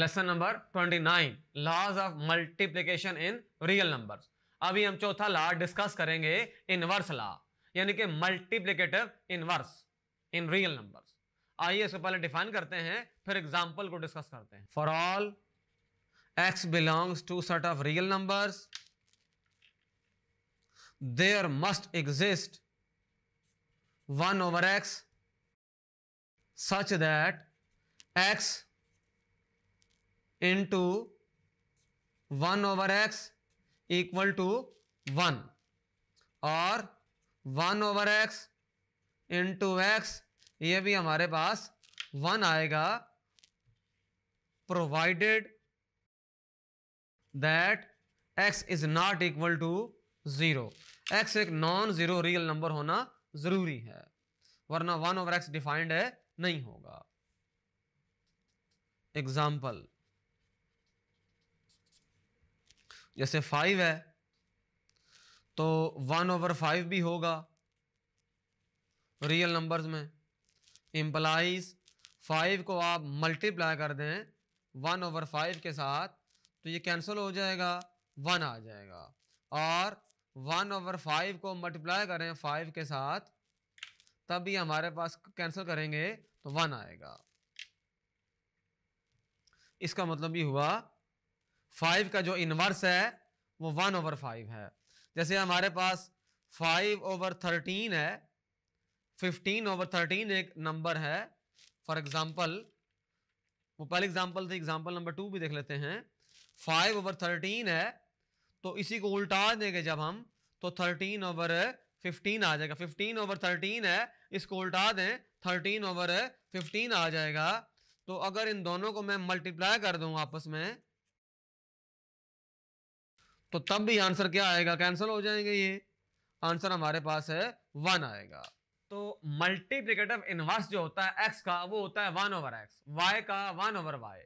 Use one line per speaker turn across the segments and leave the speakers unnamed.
Lesson number 29 laws of multiplication in real numbers अभी हम चौथा लॉ डिस्कस करेंगे इनवर्स लॉ यानी कि multiplicative inverse in real numbers आइए इसको पहले डिफाइन करते हैं फिर एग्जाम्पल को डिस्कस करते हैं for all x belongs to set of real numbers there must exist one over x such that x into one over x equal to one और one over x into x ये भी हमारे पास one आएगा provided that x is not equal to zero x एक non zero real number होना ज़रूरी है वरना वन ओवर एक्स डिफाइंड है नहीं होगा एग्जाम्पल जैसे फाइव है तो वन ओवर फाइव भी होगा रियल नंबर्स में इम्प्लाइज फाइव को आप मल्टीप्लाई कर दें वन ओवर फाइव के साथ तो ये कैंसिल हो जाएगा वन आ जाएगा और वन ओवर फाइव को मल्टीप्लाई करें फाइव के साथ तब भी हमारे पास कैंसिल करेंगे तो वन आएगा इसका मतलब ये हुआ फाइव का जो इनवर्स है वो वन ओवर फाइव है जैसे हमारे पास फाइव ओवर थर्टीन है फिफ्टीन ओवर थर्टीन एक नंबर है फॉर एग्जाम्पल वो पहले एग्जाम्पल थे एग्जाम्पल नंबर टू भी देख लेते हैं फाइव ओवर थर्टीन है तो इसी को उल्टा देंगे जब हम तो थर्टीन ओवर फिफ्टीन आ जाएगा फिफ्टीन ओवर थर्टीन है इसको उल्टा दें थर्टीन ओवर फिफ्टीन आ जाएगा तो अगर इन दोनों को मैं मल्टीप्लाई कर दूं आपस में तो तब भी आंसर क्या आएगा कैंसिल हो जाएंगे ये आंसर हमारे पास है वन आएगा तो मल्टीप्लीकेटिव इनवर्स जो होता है एक्स का वो होता है वन ओवर एक्स वाई का वन ओवर वाई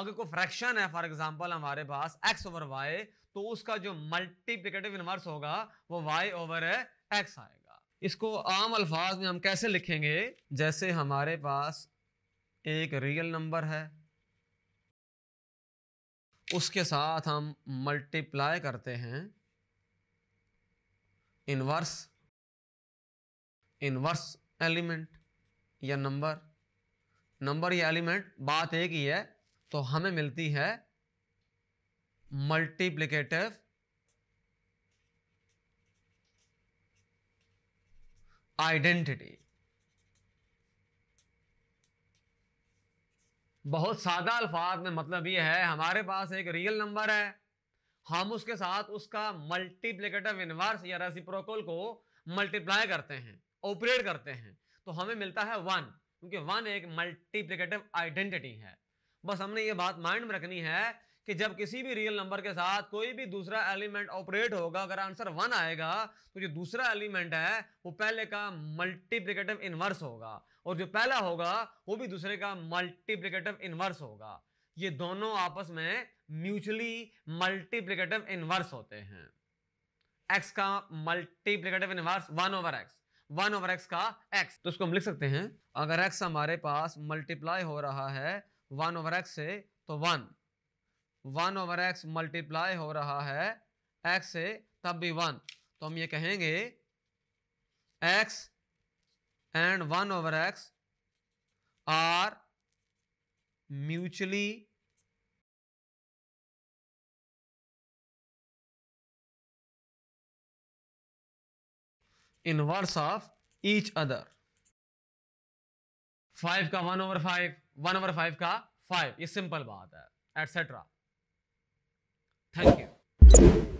अगर कोई फ्रैक्शन है फॉर एग्जांपल हमारे पास एक्स ओवर वाई तो उसका जो मल्टीप्लीकेटिव इनवर्स होगा वो वाई ओवर एक्स आएगा इसको आम अल्फाज में हम कैसे लिखेंगे जैसे हमारे पास एक रियल नंबर है उसके साथ हम मल्टीप्लाई करते हैं इनवर्स इनवर्स एलिमेंट या नंबर नंबर या एलिमेंट बात एक ही है तो हमें मिलती है मल्टीप्लिकेटिव आइडेंटिटी बहुत सादा अल्फाज में मतलब ये है हमारे पास एक रियल नंबर है हम उसके साथ उसका मल्टीप्लिकेटिव इनवर्स या रेसिप्रोकल को मल्टीप्लाई करते हैं ऑपरेट करते हैं तो हमें मिलता है वन क्योंकि वन एक मल्टीप्लिकेटिव आइडेंटिटी है बस हमने ये बात माइंड में रखनी है कि जब किसी भी रियल नंबर के साथ कोई भी दूसरा एलिमेंट ऑपरेट होगा अगर आंसर वन आएगा तो जो दूसरा एलिमेंट है वो पहले का मल्टीप्लिकेटिव इन्वर्स होगा और जो पहला होगा वो भी दूसरे का मल्टीप्लिकेटिव इन्वर्स होगा ये दोनों आपस में म्यूचुअली मल्टीप्लिकेटिव इन्वर्स होते हैं एक्स का multiplicative inverse one over x one over x का एक्स तो उसको हम लिख सकते हैं अगर एक्स हमारे पास मल्टीप्लाई हो रहा है वन ओवर एक्स से तो one one over x multiply हो रहा है एक्स से तब भी वन तो हम ये कहेंगे x and one over x are mutually inverse of each other five का one over five one over five का फाइव ये सिंपल बात है एटसेट्रा Thank you.